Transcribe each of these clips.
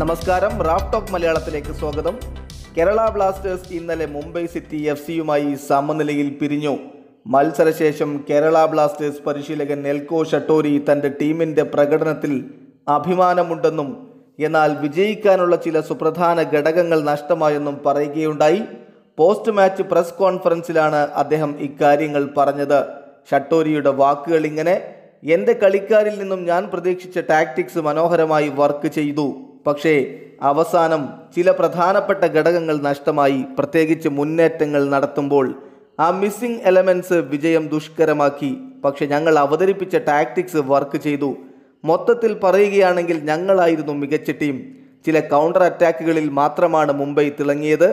നമസ്കാരം Raf top മലയാളത്തിലേക്ക് സ്വാഗതം കേരള ബ്ലാസ്റ്റേഴ്സ് ഇന്നലെ മുംബൈ സിറ്റി എഫ് സിയുമായി സമനിലയിൽ പിരിഞ്ഞു മത്സരശേഷം കേരള ബ്ലാസ്റ്റേഴ്സ് പരിശീലകൻ നെൽകോ ഷട്ടോരി തൻ്റെ ടീമിൻ്റെ പ്രകടനത്തിൽ അഭിമാനമുണ്ടെന്നും എന്നാൽ വിജയിക്കാനുള്ള ചില സുപ്രധാന ഘടകങ്ങൾ നഷ്ടമായെന്നും പറയുകയുണ്ടായി പോസ്റ്റ് മാച്ച് പ്രസ് കോൺഫറൻസിലാണ് അദ്ദേഹം ഇക്കാര്യങ്ങൾ പറഞ്ഞത് ഷട്ടോരിയുടെ വാക്കുകൾ ഇങ്ങനെ എൻ്റെ കളിക്കാരിൽ നിന്നും ഞാൻ പ്രതീക്ഷിച്ച ടാക്ടിക്സ് മനോഹരമായി വർക്ക് ചെയ്തു പക്ഷേ അവസാനം ചില പ്രധാനപ്പെട്ട ഘടകങ്ങൾ നഷ്ടമായി പ്രത്യേകിച്ച് മുന്നേറ്റങ്ങൾ നടത്തുമ്പോൾ ആ മിസ്സിംഗ് എലമെൻസ് വിജയം ദുഷ്കരമാക്കി പക്ഷെ ഞങ്ങൾ അവതരിപ്പിച്ച ടാക്ടിക്സ് വർക്ക് ചെയ്തു മൊത്തത്തിൽ പറയുകയാണെങ്കിൽ ഞങ്ങളായിരുന്നു മികച്ച ടീം ചില കൗണ്ടർ അറ്റാക്കുകളിൽ മാത്രമാണ് മുംബൈ തിളങ്ങിയത്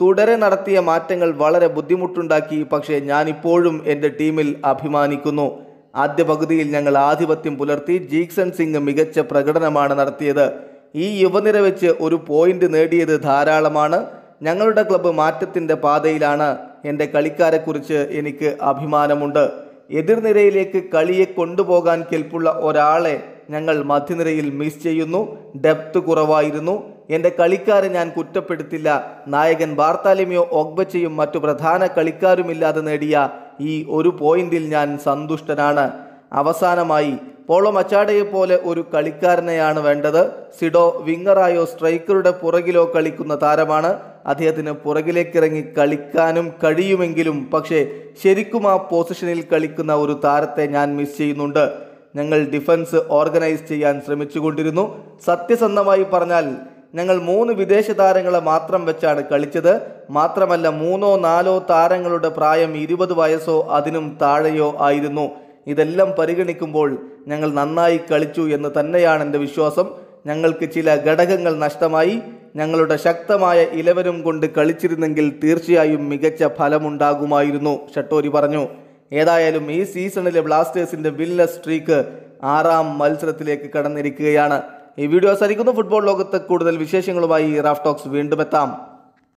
തുടരെ നടത്തിയ മാറ്റങ്ങൾ വളരെ ബുദ്ധിമുട്ടുണ്ടാക്കി പക്ഷേ ഞാനിപ്പോഴും എൻ്റെ ടീമിൽ അഭിമാനിക്കുന്നു ആദ്യ പകുതിയിൽ ഞങ്ങൾ ആധിപത്യം പുലർത്തി ജീക്സൺ സിംഗ് മികച്ച പ്രകടനമാണ് നടത്തിയത് ഈ യുവനിര വെച്ച് ഒരു പോയിന്റ് നേടിയത് ധാരാളമാണ് ഞങ്ങളുടെ ക്ലബ്ബ് മാറ്റത്തിൻ്റെ പാതയിലാണ് എൻ്റെ കളിക്കാരെക്കുറിച്ച് എനിക്ക് അഭിമാനമുണ്ട് എതിർനിരയിലേക്ക് കളിയെ കൊണ്ടുപോകാൻ കെൽപ്പുള്ള ഒരാളെ ഞങ്ങൾ മധ്യനിരയിൽ മിസ് ചെയ്യുന്നു ഡെപ്ത് കുറവായിരുന്നു എൻ്റെ കളിക്കാരെ ഞാൻ കുറ്റപ്പെടുത്തില്ല നായകൻ ബാർത്താലിമിയോ ഒഗ്ബച്ചയും മറ്റു പ്രധാന കളിക്കാരുമില്ലാതെ നേടിയ ഈ ഒരു പോയിന്റിൽ ഞാൻ സന്തുഷ്ടനാണ് അവസാനമായി പോളോ മച്ചാഡയെ പോലെ ഒരു കളിക്കാരനെയാണ് വേണ്ടത് സിഡോ വിങ്ങറായോ സ്ട്രൈക്കറുടെ പുറകിലോ കളിക്കുന്ന താരമാണ് അദ്ദേഹത്തിന് പുറകിലേക്കിറങ്ങി കളിക്കാനും കഴിയുമെങ്കിലും പക്ഷേ ശരിക്കും ആ പൊസിഷനിൽ കളിക്കുന്ന ഒരു താരത്തെ ഞാൻ മിസ് ചെയ്യുന്നുണ്ട് ഞങ്ങൾ ഡിഫൻസ് ഓർഗനൈസ് ചെയ്യാൻ ശ്രമിച്ചുകൊണ്ടിരുന്നു സത്യസന്ധമായി പറഞ്ഞാൽ ഞങ്ങൾ മൂന്ന് വിദേശ താരങ്ങളെ മാത്രം വെച്ചാണ് കളിച്ചത് മാത്രമല്ല മൂന്നോ നാലോ താരങ്ങളുടെ പ്രായം ഇരുപത് വയസ്സോ അതിനും താഴെയോ ആയിരുന്നു ഇതെല്ലാം പരിഗണിക്കുമ്പോൾ ഞങ്ങൾ നന്നായി കളിച്ചു എന്ന് തന്നെയാണ് എൻ്റെ വിശ്വാസം ഞങ്ങൾക്ക് ചില ഘടകങ്ങൾ നഷ്ടമായി ഞങ്ങളുടെ ശക്തമായ ഇലവനും കൊണ്ട് കളിച്ചിരുന്നെങ്കിൽ തീർച്ചയായും മികച്ച ഫലമുണ്ടാകുമായിരുന്നു ഷട്ടോരി പറഞ്ഞു ഏതായാലും ഈ സീസണിലെ ബ്ലാസ്റ്റേഴ്സിൻ്റെ വില്ല സ്ട്രീക്ക് ആറാം മത്സരത്തിലേക്ക് കടന്നിരിക്കുകയാണ് ഈ വീഡിയോ അവസാനിക്കുന്നു ഫുട്ബോൾ ലോകത്ത് കൂടുതൽ വിശേഷങ്ങളുമായി റാഫ്റ്റോക്സ് വീണ്ടും എത്താം